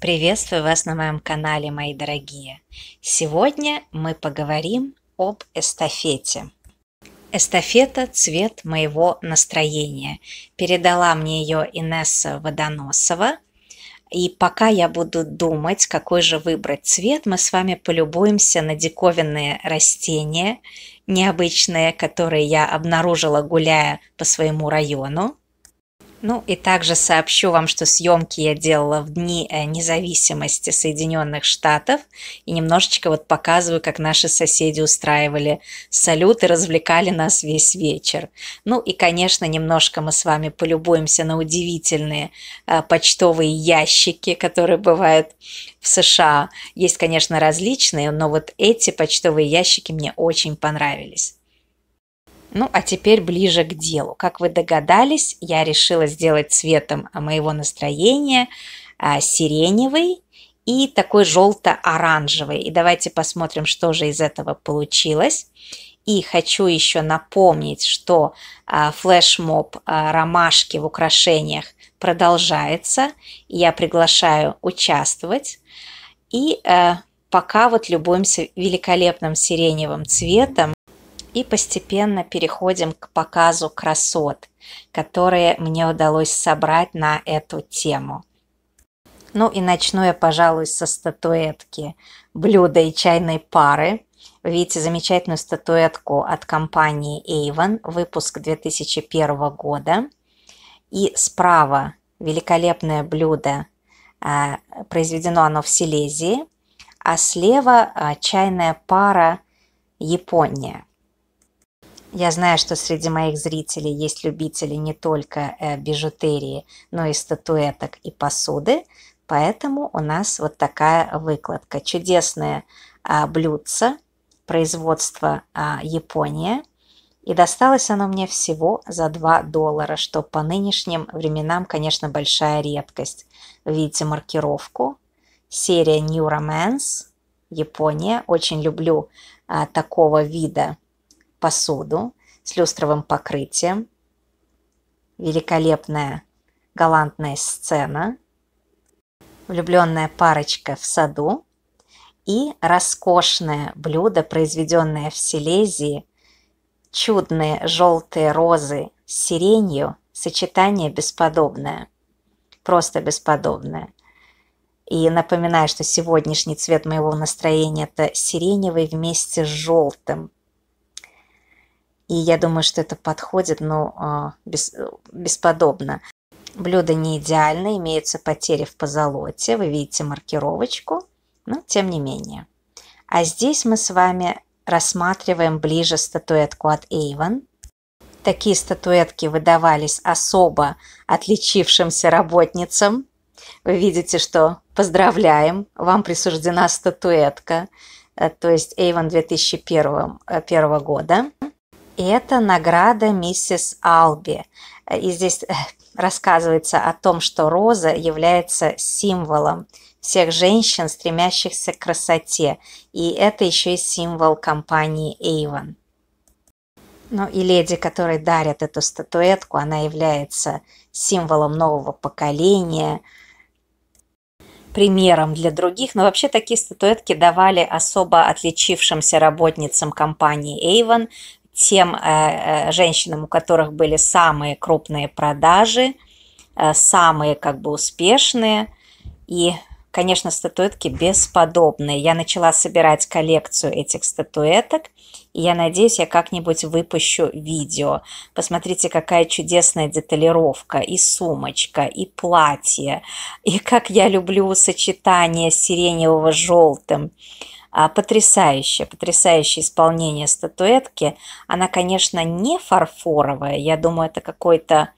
Приветствую вас на моем канале, мои дорогие! Сегодня мы поговорим об эстафете. Эстафета «Цвет моего настроения» передала мне ее Инесса Водоносова. И пока я буду думать, какой же выбрать цвет, мы с вами полюбуемся на диковинные растения, необычные, которые я обнаружила, гуляя по своему району. Ну и также сообщу вам, что съемки я делала в дни э, независимости Соединенных Штатов и немножечко вот показываю, как наши соседи устраивали салют и развлекали нас весь вечер. Ну и, конечно, немножко мы с вами полюбуемся на удивительные э, почтовые ящики, которые бывают в США. Есть, конечно, различные, но вот эти почтовые ящики мне очень понравились. Ну, а теперь ближе к делу. Как вы догадались, я решила сделать цветом моего настроения а, сиреневый и такой желто-оранжевый. И давайте посмотрим, что же из этого получилось. И хочу еще напомнить, что а, флешмоб а, ромашки в украшениях продолжается. Я приглашаю участвовать. И э, пока вот любуемся великолепным сиреневым цветом и постепенно переходим к показу красот, которые мне удалось собрать на эту тему. Ну и начну я, пожалуй, со статуэтки блюда и чайной пары. Видите замечательную статуэтку от компании Avon, выпуск 2001 года. И справа великолепное блюдо, а, произведено оно в Силезии, а слева а, чайная пара Япония. Я знаю, что среди моих зрителей есть любители не только э, бижутерии, но и статуэток и посуды, поэтому у нас вот такая выкладка. Чудесное а, блюдце производства Япония, и досталось оно мне всего за 2 доллара, что по нынешним временам, конечно, большая редкость. Видите маркировку, серия New Romance, Япония. Очень люблю а, такого вида посуду с люстровым покрытием. Великолепная галантная сцена. Влюбленная парочка в саду и роскошное блюдо, произведенное в Силезии, чудные желтые розы с сиренью, сочетание бесподобное, просто бесподобное. И напоминаю, что сегодняшний цвет моего настроения – это сиреневый вместе с желтым. И я думаю, что это подходит, но ну, бесподобно. Блюдо не идеально, имеются потери в позолоте, вы видите маркировочку, но тем не менее. А здесь мы с вами рассматриваем ближе статуэтку от Avon. Такие статуэтки выдавались особо отличившимся работницам. Вы видите, что поздравляем, вам присуждена статуэтка, э, то есть Avon 2001, 2001 э, года это награда миссис Алби. И здесь э, рассказывается о том, что роза является символом всех женщин, стремящихся к красоте. И это еще и символ компании Avon. Ну и леди, которой дарят эту статуэтку, она является символом нового поколения, примером для других. Но вообще такие статуэтки давали особо отличившимся работницам компании Avon тем э, э, женщинам, у которых были самые крупные продажи, э, самые как бы успешные. И, конечно, статуэтки бесподобные. Я начала собирать коллекцию этих статуэток, и я надеюсь, я как-нибудь выпущу видео. Посмотрите, какая чудесная деталировка, и сумочка, и платье, и как я люблю сочетание сиреневого с желтым. А, потрясающее, потрясающее исполнение статуэтки. Она, конечно, не фарфоровая, я думаю, это какой-то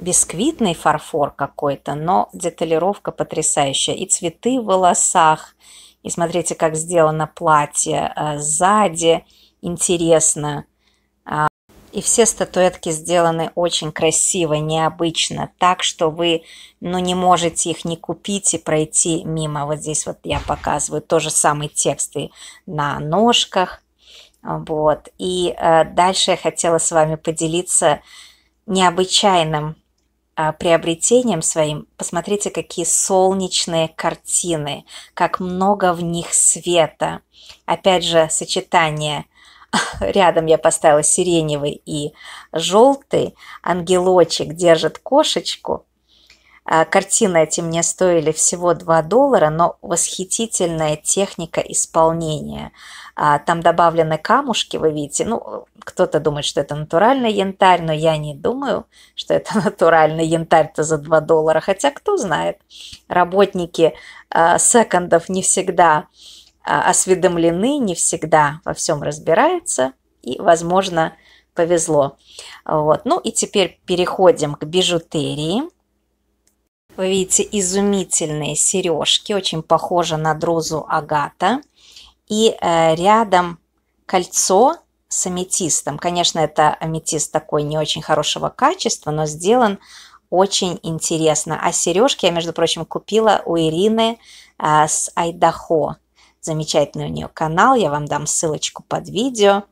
бисквитный фарфор какой-то, но деталировка потрясающая. И цветы в волосах, и смотрите, как сделано платье а, сзади, интересно. И все статуэтки сделаны очень красиво, необычно, так, что вы ну, не можете их не купить и пройти мимо. Вот здесь вот я показываю тоже самый текст и на ножках. Вот. И э, дальше я хотела с вами поделиться необычайным э, приобретением своим, посмотрите, какие солнечные картины, как много в них света. Опять же, сочетание рядом я поставила сиреневый и желтый. Ангелочек держит кошечку. А, картины эти мне стоили всего 2 доллара, но восхитительная техника исполнения. А, там добавлены камушки, вы видите. Ну, кто-то думает, что это натуральный янтарь, но я не думаю, что это натуральный янтарь-то за 2 доллара. Хотя, кто знает, работники а, секондов не всегда а, осведомлены, не всегда во всем разбираются, и, возможно, повезло. Вот. Ну и теперь переходим к бижутерии. Вы видите изумительные сережки, очень похожи на дрозу агата. И э, рядом кольцо с аметистом. Конечно, это аметист такой не очень хорошего качества, но сделан очень интересно. А сережки я, между прочим, купила у Ирины э, с Айдахо. Замечательный у нее канал, я вам дам ссылочку под видео.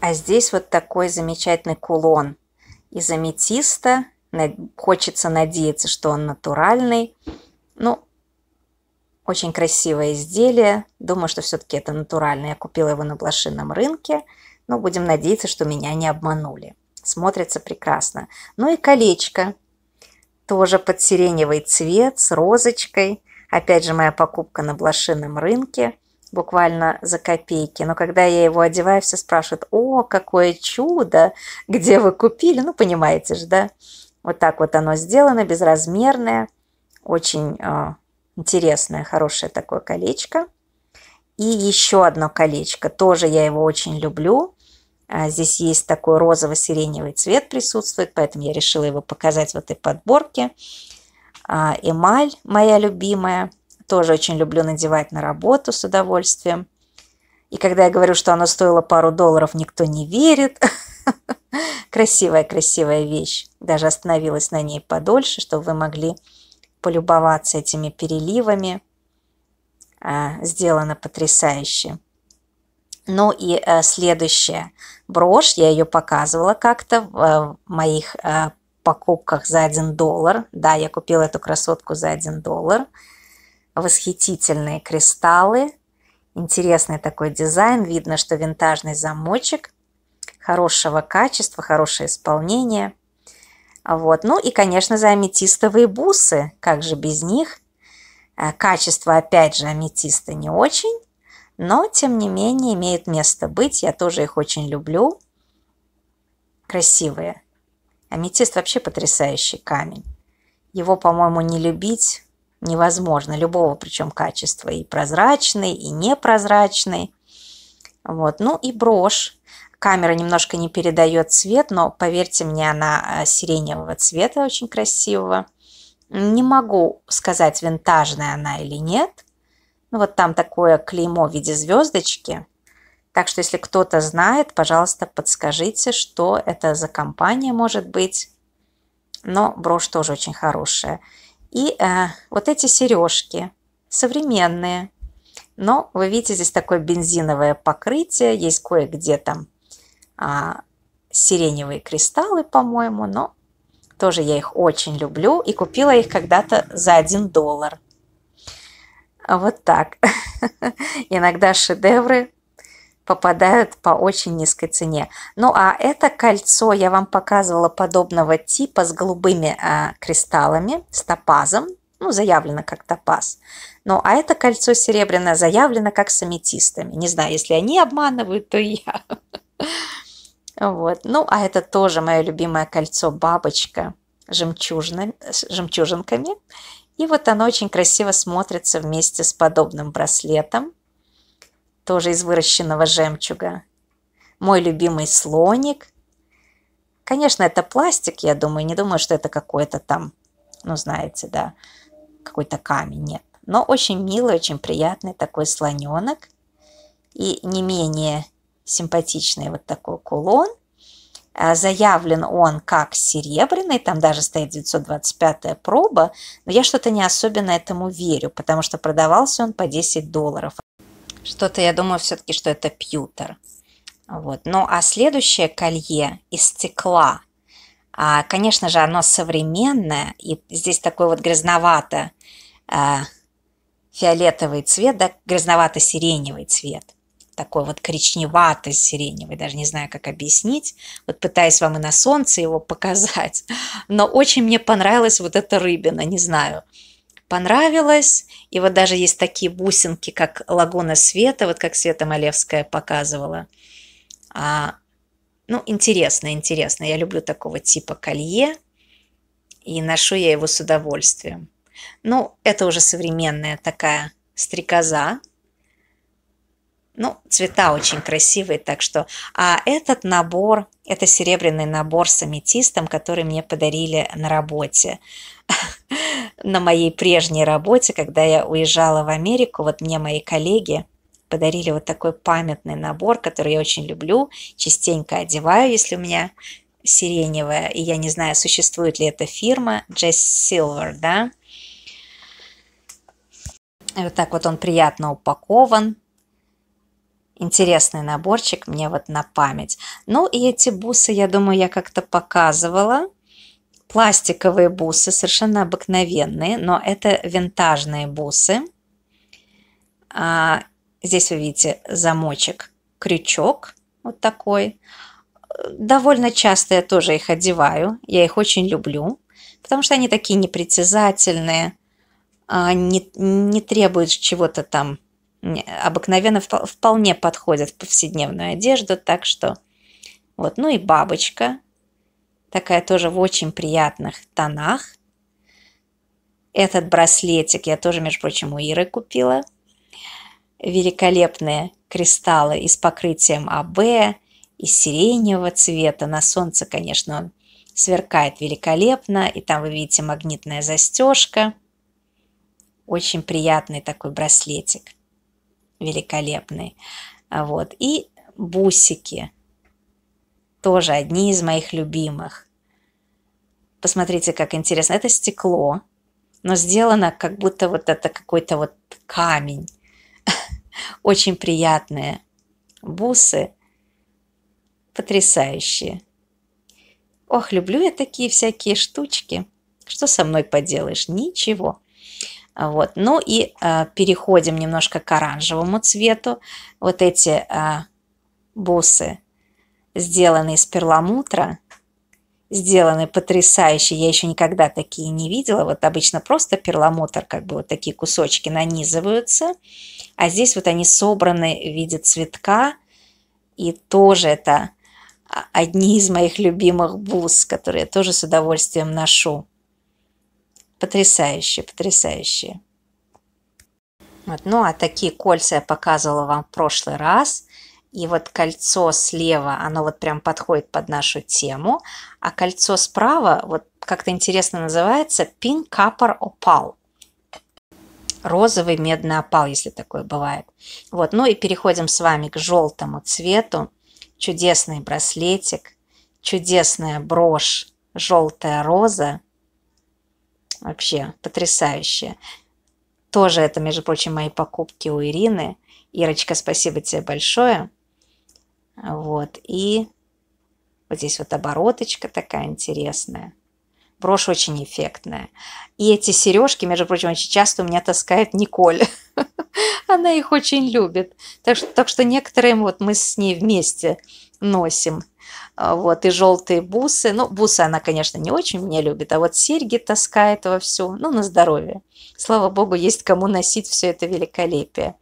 А здесь вот такой замечательный кулон из аметиста. Хочется надеяться, что он натуральный. Ну, очень красивое изделие. Думаю, что все-таки это натурально. Я купила его на блошином рынке. Но будем надеяться, что меня не обманули. Смотрится прекрасно. Ну и колечко. Тоже под сиреневый цвет с розочкой. Опять же, моя покупка на блошином рынке буквально за копейки. Но когда я его одеваю, все спрашивают, о, какое чудо, где вы купили? Ну, понимаете же, да? Вот так вот оно сделано, безразмерное, очень э, интересное, хорошее такое колечко. И еще одно колечко, тоже я его очень люблю. А, здесь есть такой розово-сиреневый цвет присутствует, поэтому я решила его показать в этой подборке. А, эмаль моя любимая, тоже очень люблю надевать на работу с удовольствием. И когда я говорю, что она стоила пару долларов, никто не верит. Красивая-красивая вещь. Даже остановилась на ней подольше, чтобы вы могли полюбоваться этими переливами. А, сделано потрясающе. Ну и э, следующая брошь, я ее показывала как-то в, э, моих э, покупках за 1 доллар. Да, я купила эту красотку за 1 доллар. Восхитительные кристаллы. Интересный такой дизайн. Видно, что винтажный замочек. Хорошего качества, хорошее исполнение. Вот. Ну и, конечно же, аметистовые бусы. Как же без них? Э, качество, опять же, аметиста не очень. Но, тем не менее, имеют место быть. Я тоже их очень люблю. Красивые. Аметист вообще потрясающий камень. Его, по-моему, не любить невозможно, любого причем качества, и прозрачный, и непрозрачный. Вот. Ну и брошь. Камера немножко не передает цвет, но, поверьте мне, она а, сиреневого цвета, очень красивого. Не могу сказать, винтажная она или нет. Ну, вот там такое клеймо в виде звездочки – так что, если кто-то знает, пожалуйста, подскажите, что это за компания может быть. Но брошь тоже очень хорошая. И э, вот эти сережки современные. Но вы видите, здесь такое бензиновое покрытие, есть кое-где там а, сиреневые кристаллы, по-моему, но тоже я их очень люблю и купила их когда-то за 1 доллар. Вот так. Иногда шедевры попадают по очень низкой цене. Ну а это кольцо я вам показывала подобного типа с голубыми э, кристаллами, с топазом, ну заявлено как топаз. Ну а это кольцо серебряное заявлено как с аметистами. Не знаю, если они обманывают, то я. Вот. Ну а это тоже мое любимое кольцо бабочка жемчужными, жемчужинками. И вот оно очень красиво смотрится вместе с подобным браслетом тоже из выращенного жемчуга. Мой любимый слоник. Конечно, это пластик, я думаю, не думаю, что это какой-то там, ну, знаете, да, какой-то камень, нет. Но очень милый, очень приятный такой слоненок. И не менее симпатичный вот такой кулон. А, заявлен он как серебряный, там даже стоит 925-я проба, но я что-то не особенно этому верю, потому что продавался он по 10 долларов. Что-то я думаю все-таки, что это пьютер. Вот. Ну а следующее колье из стекла. А, конечно же, оно современное, и здесь такой вот грязновато а, фиолетовый цвет, да, грязновато-сиреневый цвет такой вот коричневато-сиреневый, даже не знаю, как объяснить. Вот пытаюсь вам и на солнце его показать. Но очень мне понравилась вот эта рыбина, не знаю понравилось. И вот даже есть такие бусинки, как лагуна света, вот как Света Малевская показывала. А, ну, интересно, интересно. Я люблю такого типа колье, и ношу я его с удовольствием. Ну, это уже современная такая стрекоза, ну, цвета очень красивые, так что... А этот набор, это серебряный набор с аметистом, который мне подарили на работе. На моей прежней работе, когда я уезжала в Америку, вот мне мои коллеги подарили вот такой памятный набор, который я очень люблю, частенько одеваю, если у меня сиреневая, и я не знаю, существует ли эта фирма, Джесс Silver, да, вот так вот он приятно упакован, интересный наборчик мне вот на память. Ну и эти бусы, я думаю, я как-то показывала. Пластиковые бусы, совершенно обыкновенные, но это винтажные бусы. А, здесь вы видите замочек, крючок вот такой. Довольно часто я тоже их одеваю, я их очень люблю, потому что они такие непритязательные, а, не, не требуют чего-то там обыкновенно вполне подходят в повседневную одежду, так что вот, ну и бабочка, такая тоже в очень приятных тонах. Этот браслетик я тоже, между прочим, у Иры купила. Великолепные кристаллы и с покрытием АБ, и сиреневого цвета. На солнце, конечно, он сверкает великолепно, и там вы видите магнитная застежка. Очень приятный такой браслетик великолепный. Вот. И бусики. Тоже одни из моих любимых. Посмотрите, как интересно. Это стекло, но сделано как будто вот это какой-то вот камень. Очень приятные бусы. Потрясающие. Ох, люблю я такие всякие штучки. Что со мной поделаешь? Ничего. Вот. Ну и э, переходим немножко к оранжевому цвету. Вот эти э, бусы сделаны из перламутра, сделаны потрясающе. Я еще никогда такие не видела. Вот обычно просто перламутр, как бы вот такие кусочки нанизываются. А здесь вот они собраны в виде цветка. И тоже это а, одни из моих любимых бус, которые я тоже с удовольствием ношу потрясающе, потрясающе. Вот. Ну, а такие кольца я показывала вам в прошлый раз. И вот кольцо слева, оно вот прям подходит под нашу тему. А кольцо справа, вот как-то интересно называется, пин капор опал. Розовый медный опал, если такое бывает. Вот, ну и переходим с вами к желтому цвету. Чудесный браслетик, чудесная брошь, желтая роза – вообще потрясающе. Тоже это, между прочим, мои покупки у Ирины. Ирочка, спасибо тебе большое. Вот, и вот здесь вот обороточка такая интересная. Брошь очень эффектная. И эти сережки, между прочим, очень часто у меня таскает Николь. Она их очень любит. Так что, так что некоторые вот мы с ней вместе носим. А, вот, и желтые бусы. Ну, бусы она, конечно, не очень мне любит, а вот серьги таскает во всю, ну, на здоровье. Слава богу, есть кому носить все это великолепие.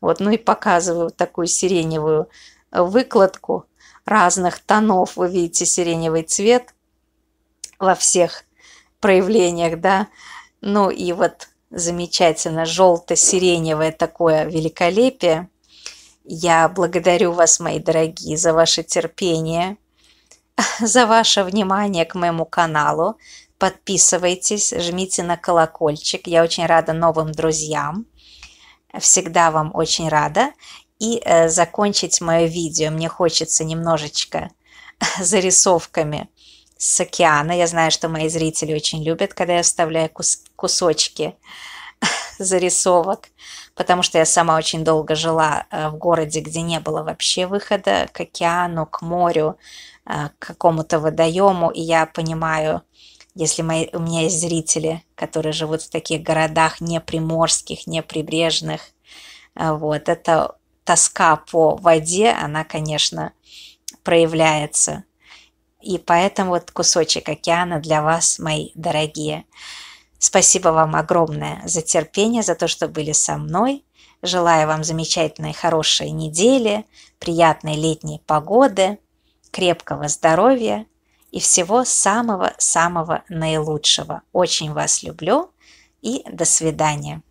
Вот, ну и показываю такую сиреневую э, выкладку разных тонов. Вы видите сиреневый цвет во всех проявлениях, да. Ну и вот замечательно желто-сиреневое такое великолепие – я благодарю вас, мои дорогие, за ваше терпение, за ваше внимание к моему каналу. Подписывайтесь, жмите на колокольчик. Я очень рада новым друзьям. Всегда вам очень рада. И э, закончить мое видео мне хочется немножечко зарисовками с океана. Я знаю, что мои зрители очень любят, когда я вставляю кус кусочки зарисовок, потому что я сама очень долго жила э, в городе, где не было вообще выхода к океану, к морю, э, к какому-то водоему, и я понимаю, если мои, у меня есть зрители, которые живут в таких городах не приморских, не прибрежных, э, вот, эта тоска по воде, она, конечно, проявляется. И поэтому вот кусочек океана для вас, мои дорогие. Спасибо вам огромное за терпение, за то, что были со мной. Желаю вам замечательной, хорошей недели, приятной летней погоды, крепкого здоровья и всего самого-самого наилучшего. Очень вас люблю и до свидания.